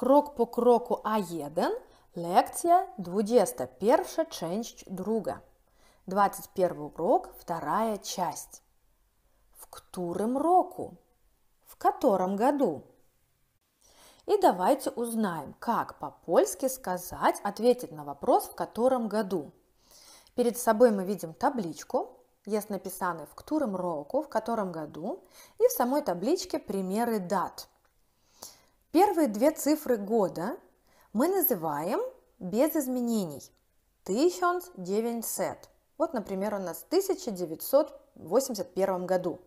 Крок по кроку А1, лекція 21 часть. друга. 21 урок, вторая часть. В którym року? В котором году? И давайте узнаем, как по-польски сказать, ответить на вопрос «в котором году?». Перед собой мы видим табличку, есть написаны «в котором року», «в котором году» и в самой табличке примеры дат. Первые две цифры года мы называем без изменений. 1900. Вот, например, у нас 1981 году.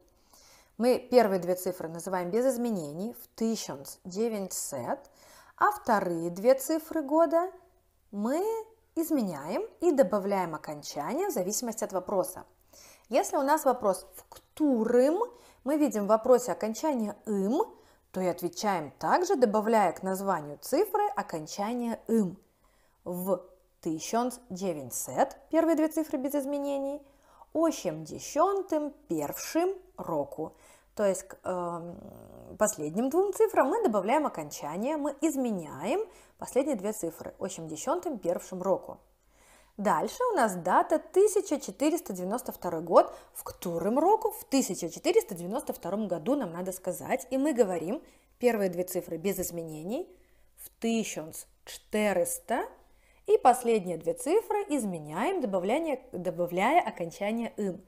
Мы первые две цифры называем без изменений в 1900, а вторые две цифры года мы изменяем и добавляем окончание в зависимости от вопроса. Если у нас вопрос «в которым», мы видим в вопросе окончание «им», то и отвечаем также, добавляя к названию цифры окончание «им». В 1900 первые две цифры без изменений, о десятым первшим року. То есть к э, последним двум цифрам мы добавляем окончание, мы изменяем последние две цифры о десятым первшим року. Дальше у нас дата 1492 год, в котором року в 1492 году нам надо сказать, и мы говорим первые две цифры без изменений в 1400 и последние две цифры изменяем, добавляя, добавляя окончание им.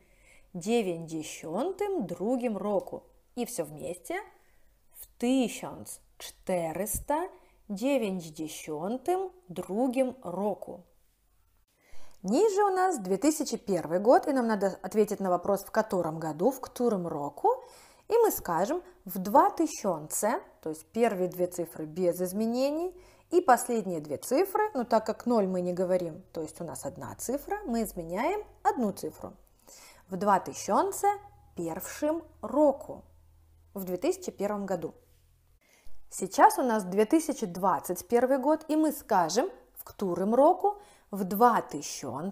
90 другим року. И все вместе в 1400 90 другим року. Ниже у нас 2001 год, и нам надо ответить на вопрос, в котором году, в котором року. И мы скажем в 2000, то есть первые две цифры без изменений, и последние две цифры, но так как 0 мы не говорим, то есть у нас одна цифра, мы изменяем одну цифру. В 2000 первым року, в 2001 году. Сейчас у нас 2021 год, и мы скажем в котором року, в 2000-м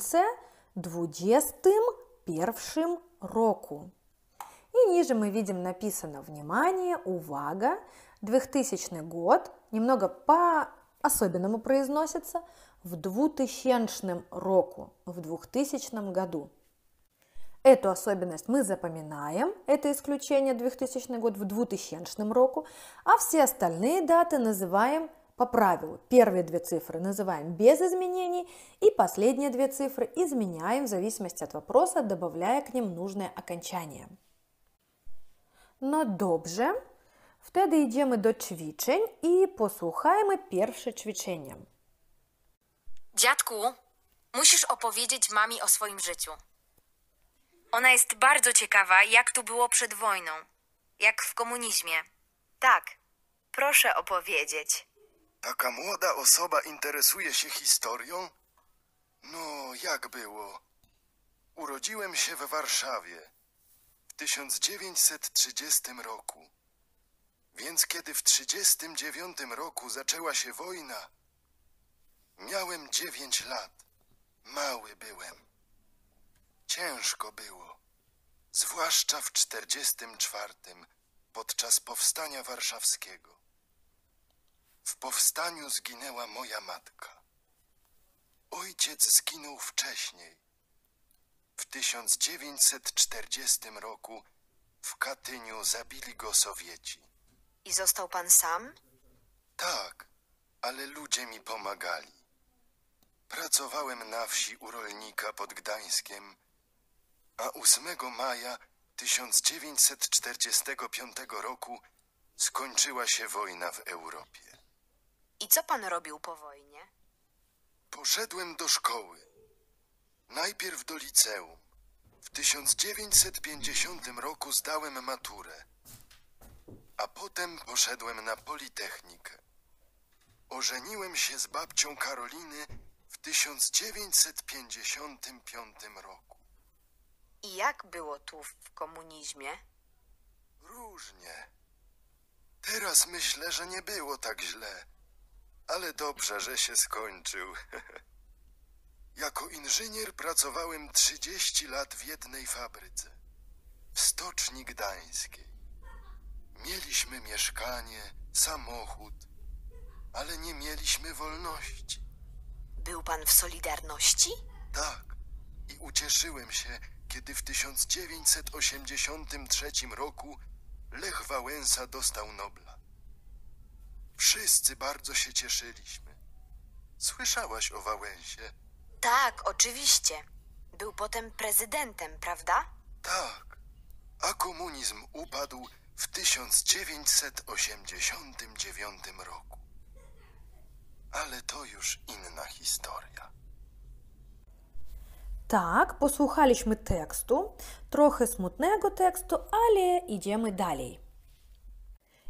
w 2021 roku. И ниже мы видим написано «Внимание, увага, 2000 год», немного по-особенному произносится, в 2000 року, в 2000 году. Эту особенность мы запоминаем, это исключение 2000 год в 2000 году, а все остальные даты называем – по правилу. Первые две цифры называем без изменений и последние две цифры изменяем в зависимости от вопроса, добавляя к ним нужное окончание. No dobrze. Wtedy idziemy do ćwiczeń i posłuchajmy pierwsze ćwiczenia. Dziadku, musisz opowiedzieć mami o swoim życiu. Ona jest bardzo ciekawa, jak tu było przed wojną. Jak w komunizmie. Tak, proszę opowiedzieć. Taka młoda osoba interesuje się historią? No, jak było? Urodziłem się w Warszawie w 1930 roku. Więc kiedy w 1939 roku zaczęła się wojna, miałem 9 lat. Mały byłem. Ciężko było. Zwłaszcza w 1944, podczas powstania warszawskiego. W powstaniu zginęła moja matka. Ojciec zginął wcześniej. W 1940 roku w Katyniu zabili go Sowieci. I został pan sam? Tak, ale ludzie mi pomagali. Pracowałem na wsi u rolnika pod Gdańskiem, a 8 maja 1945 roku skończyła się wojna w Europie. I co pan robił po wojnie? Poszedłem do szkoły. Najpierw do liceum. W 1950 roku zdałem maturę. A potem poszedłem na Politechnikę. Ożeniłem się z babcią Karoliny w 1955 roku. I jak było tu w komunizmie? Różnie. Teraz myślę, że nie było tak źle ale dobrze, że się skończył. jako inżynier pracowałem 30 lat w jednej fabryce, w Stoczni Gdańskiej. Mieliśmy mieszkanie, samochód, ale nie mieliśmy wolności. Był pan w Solidarności? Tak. I ucieszyłem się, kiedy w 1983 roku Lech Wałęsa dostał Nobla. Wszyscy bardzo się cieszyliśmy. Słyszałaś o Wałęsie? Tak, oczywiście. Był potem prezydentem, prawda? Tak. A komunizm upadł w 1989 roku. Ale to już inna historia. Tak, posłuchaliśmy tekstu, trochę smutnego tekstu, ale idziemy dalej.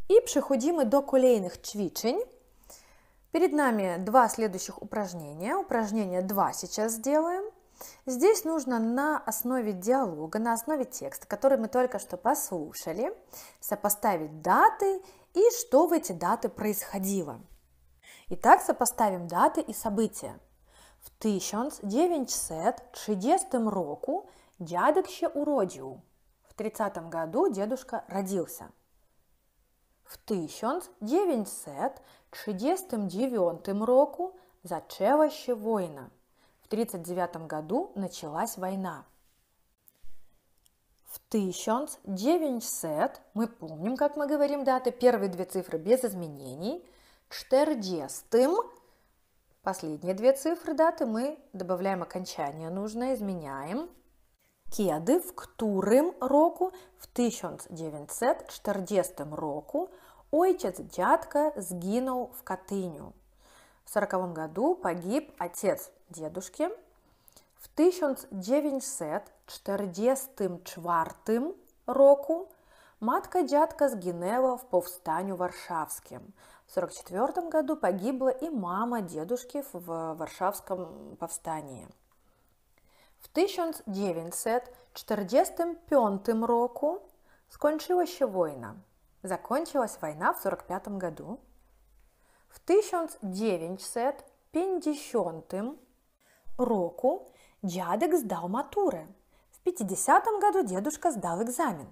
И приходим до колейных чвичень. Перед нами два следующих упражнения. Упражнение 2 сейчас сделаем. Здесь нужно на основе диалога, на основе текста, который мы только что послушали, сопоставить даты и что в эти даты происходило. Итак, сопоставим даты и события. В 1960 году дядок ще уродил. В 30 году дедушка родился. В 1939 року зачелаще война. В 1939 году началась война. В 1900, мы помним, как мы говорим даты, первые две цифры без изменений. 40, последние две цифры даты мы добавляем окончание нужное, изменяем. Кеды в ктурым року в 1940 року Ойчец дядка сгинул в Катыню. В сороковом году погиб отец дедушки. В 1944 року матка дядка сгинела в повстанию варшавским. В 1944 году погибла и мама дедушки в варшавском повстании. В 1945 року скончилася война. Закончилась война в 1945 году. В 1950 року дядек сдал матури. В 50 году дедушка сдал экзамен.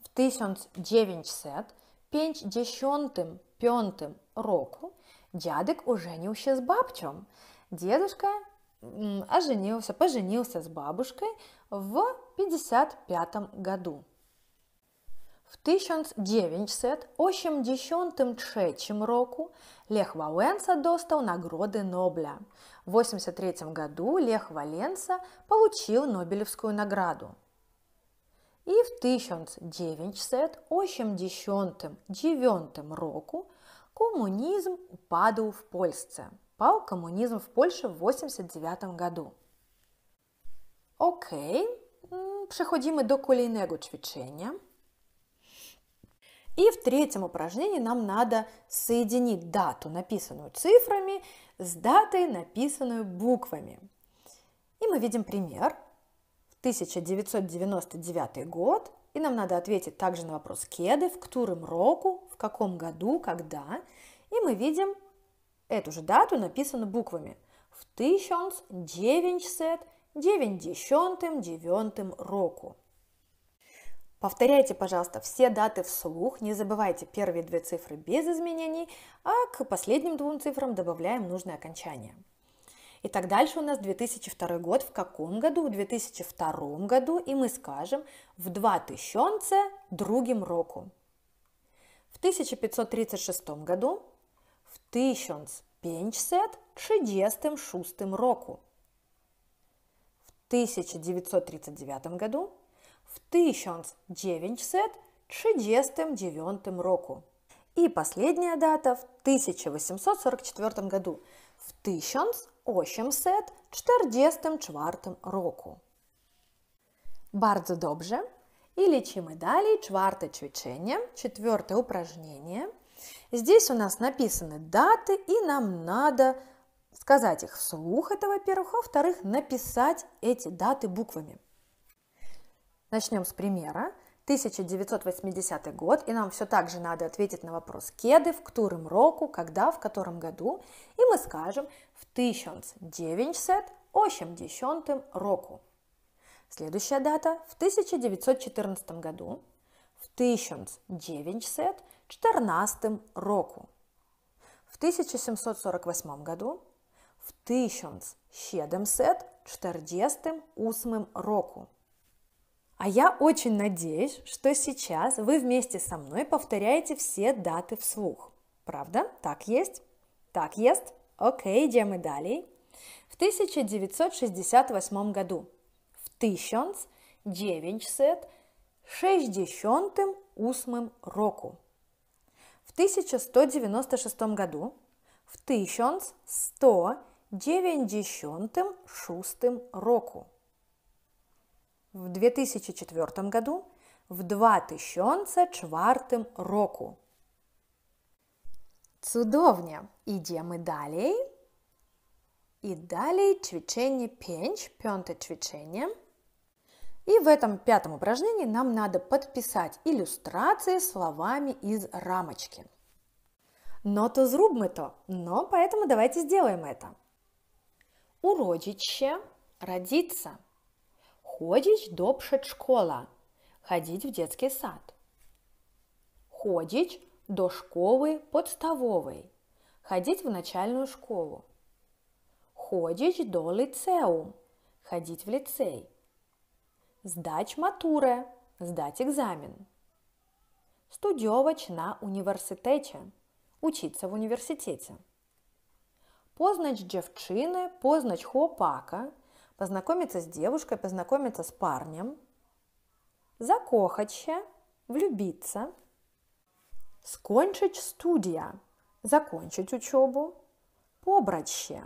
В 1955 року дядек оженився с бабчом. Дедушка оженился, поженился с бабушкой в 55 году. В 1983 году Лех Валенса достал Награды Нобля. В 1983 году Лех Валенса получил Нобелевскую награду. И в 1989 году коммунизм упадаў в Польше. Пал коммунизм в Польше в 1989 году. Окей, okay. Przechodzimy do kolejnego ćwiczenia. И в третьем упражнении нам надо соединить дату, написанную цифрами, с датой, написанную буквами. И мы видим пример. 1999 год. И нам надо ответить также на вопрос кеды, в котором року, в каком году, когда. И мы видим эту же дату, написанную буквами. В 1999 року. Повторяйте, пожалуйста, все даты вслух, не забывайте первые две цифры без изменений, а к последним двум цифрам добавляем нужное окончание. Итак, дальше у нас 2002 год. В каком году? В 2002 году. И мы скажем в 2000 другим року. В 1536 году, в 1536 року, в 1939 году, в 1969 roku. И последняя дата в 1844 году, в 1844 року. Bardzo добже И лечим и далее четвертое чечение, четвертое упражнение. Здесь у нас написаны даты, и нам надо сказать их вслух, это во-первых, а во-вторых, написать эти даты буквами. Начнем с примера. 1980 год, и нам все так же надо ответить на вопрос «Кеды?», «В котором року?», «Когда?», «В котором году?». И мы скажем «В 1980 року». Следующая дата – в 1914 году, в 1914 року, в 1748 году, в 1748 року. А я очень надеюсь, что сейчас вы вместе со мной повторяете все даты вслух. Правда? Так есть? Так есть? Окей, идем и далее. В 1968 году, в 1968 року. В 1196 году, в 1196 року в 2004 году w 2004 roku. Cudownie! Idziemy dalej. I dalej ćwiczenie 5, piąte ćwiczenie. И в этом пятом упражнении нам надо подписать иллюстрации словами из рамочки. Но то зруб зрубмы то, но поэтому давайте сделаем это. Уродище, родиться – ходить до пшачкола. ходить в детский сад. ходить до школы подставовой. Ходить в начальную школу. ходить до ліцеу. Ходить в лицей. сдать матуре. Сдать экзамен. Студёвач на университете, Учиться в университете, познать девчины, познать хлопака – познакомиться с девушкой, познакомиться с парнем, закохаться, влюбиться, скончить студия, закончить учебу, побраще.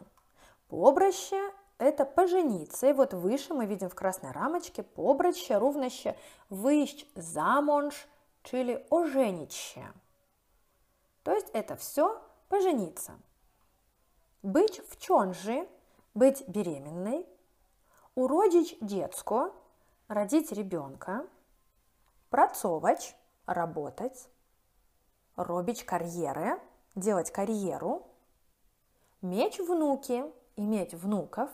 Побраще – это пожениться, и вот выше мы видим в красной рамочке побраще, ровноще выйщ замонж, чили оженище. То есть это все пожениться. Быть в чонжи, быть беременной – Уродить dziecko – родить ребенка. Працовать – работать. Робить карьеры – делать карьеру. Меч внуки – иметь внуков.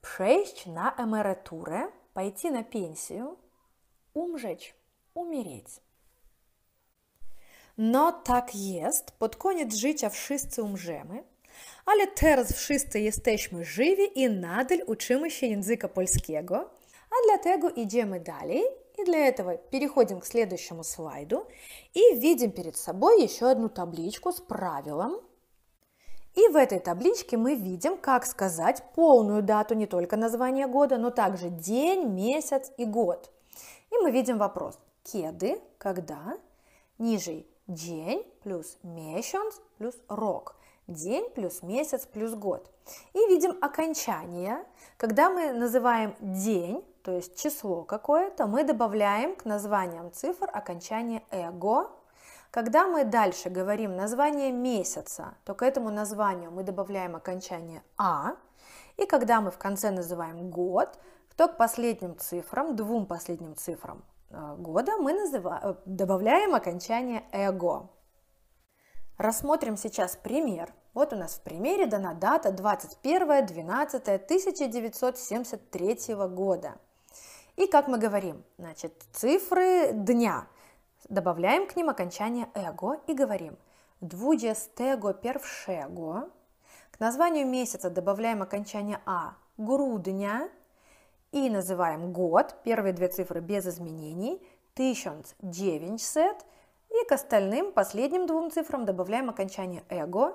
Пшесть на эмеретуре – пойти на пенсию. Умжечь – умереть. Но так jest, pod koniec życia wszyscy умжемы ale teraz wszyscy jesteśmy żywi i nadal uczymy się języka polskiego, а для тега идем далее. И для этого переходим к следующему слайду и видим перед собой еще одну табличку с правилом. И в этой табличке мы видим, как сказать полную дату, не только название года, но также день, месяц и год. И мы видим вопрос «кеды», «когда», ниже «день» плюс «месяц» плюс «рок» день плюс месяц плюс год. И видим окончание. Когда мы называем день, то есть число какое-то, мы добавляем к названиям цифр окончание эго. Когда мы дальше говорим название месяца, то к этому названию мы добавляем окончание а. И когда мы в конце называем год, то к последним цифрам, двум последним цифрам э, года мы называ... Э, добавляем окончание эго. Рассмотрим сейчас пример. Вот у нас в примере дана дата 21.12.1973 года. И как мы говорим, значит, цифры дня. Добавляем к ним окончание «эго» и говорим «двуджестего первшего». К названию месяца добавляем окончание «а» – «грудня», и называем год, первые две цифры без изменений, 1900 и к остальным последним двум цифрам добавляем окончание «эго»,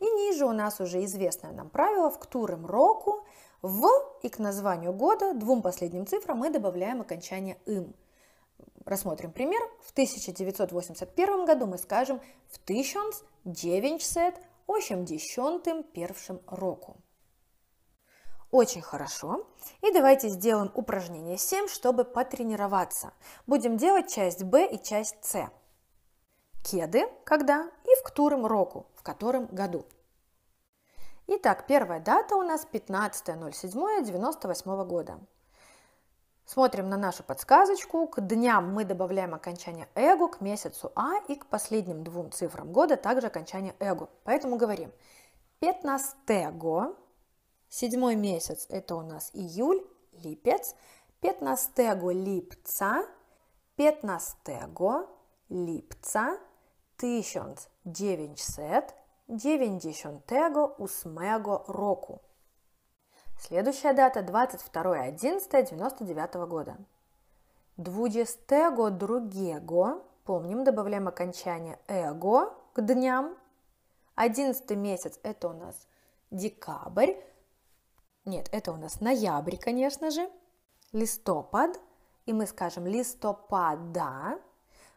И ниже у нас уже известное нам правило, в котором року в и к названию года двум последним цифрам мы добавляем окончание им. Рассмотрим пример. В 1981 году мы скажем в 1981 року. Очень хорошо. И давайте сделаем упражнение 7, чтобы потренироваться. Будем делать часть Б и часть С. Кеды – когда и в ктурым року, в котором году. Итак, первая дата у нас 15.07.98 года. Смотрим на нашу подсказочку. К дням мы добавляем окончание «эгу», к месяцу «а» и к последним двум цифрам года также окончание «эгу». Поэтому говорим 15 седьмой месяц – это у нас июль, липец, 15 липца, 15 липца – 1998 року. Следующая дата 22.11.99 года. 20 другего, помним, добавляем окончание эго к дням. одиннадцатый месяц это у нас декабрь. Нет, это у нас ноябрь, конечно же. Листопад. И мы скажем листопада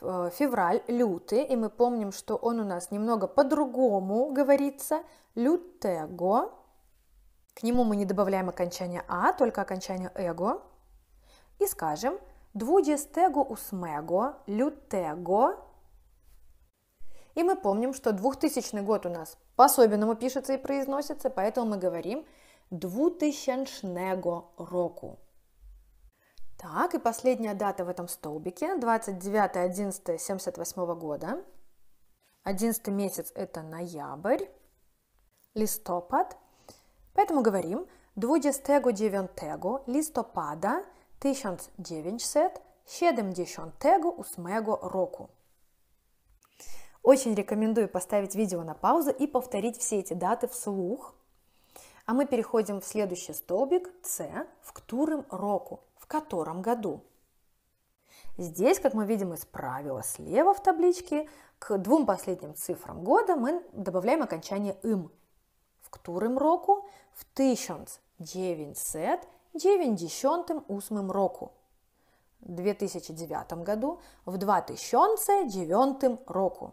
Э, февраль, лютый, и мы помним, что он у нас немного по-другому говорится, лютего. К нему мы не добавляем окончание «а», только окончание «эго». И скажем «двудестего усмего лютего». И мы помним, что 2000 год у нас по-особенному пишется и произносится, поэтому мы говорим «двутысячного року». Так, и последняя дата в этом столбике, 29.11.78 года. 11 месяц – это ноябрь, листопад. Поэтому говорим 29 листопада 1978 року. Очень рекомендую поставить видео на паузу и повторить все эти даты вслух. А мы переходим в следующий столбик С, в котором року котором году. Здесь, как мы видим из правила слева в табличке, к двум последним цифрам года мы добавляем окончание «им». В котором року в усмым року. В 2009 году в два 2009 року.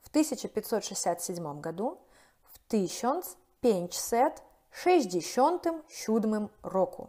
В 1567 году в 1567 року.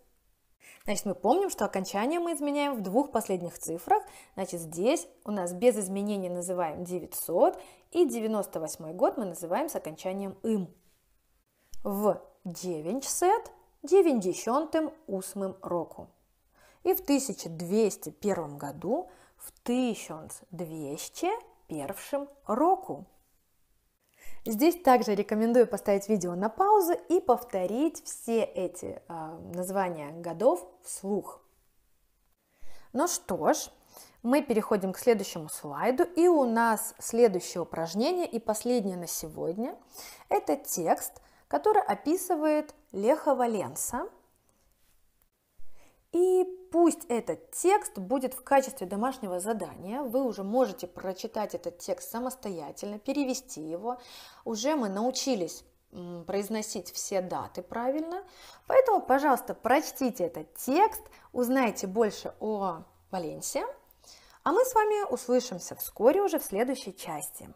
Значит, мы помним, что окончание мы изменяем в двух последних цифрах. Значит, здесь у нас без изменения называем 900, и 98 год мы называем с окончанием «им». В 900 – 98 року. И в 1201 году – в 1201 року. Здесь также рекомендую поставить видео на паузу и повторить все эти э, названия годов вслух. Ну что ж, мы переходим к следующему слайду, и у нас следующее упражнение и последнее на сегодня. Это текст, который описывает Леха Валенса и пусть этот текст будет в качестве домашнего задания. Вы уже можете прочитать этот текст самостоятельно, перевести его. Уже мы научились произносить все даты правильно. Поэтому, пожалуйста, прочтите этот текст, узнайте больше о Валенсии. А мы с вами услышимся вскоре уже в следующей части.